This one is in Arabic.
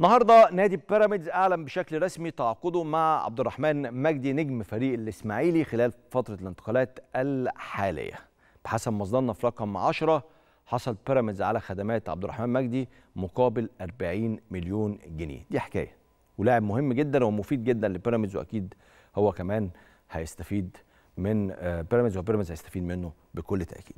النهارده نادي بيراميدز اعلن بشكل رسمي تعاقده مع عبد الرحمن مجدي نجم فريق الاسماعيلي خلال فتره الانتقالات الحاليه بحسب مصدرنا في رقم 10 حصل بيراميدز على خدمات عبد الرحمن مجدي مقابل 40 مليون جنيه دي حكايه ولاعب مهم جدا ومفيد جدا لبيراميدز واكيد هو كمان هيستفيد من آه، بيراميدز وبيراميدز هيستفيد منه بكل تاكيد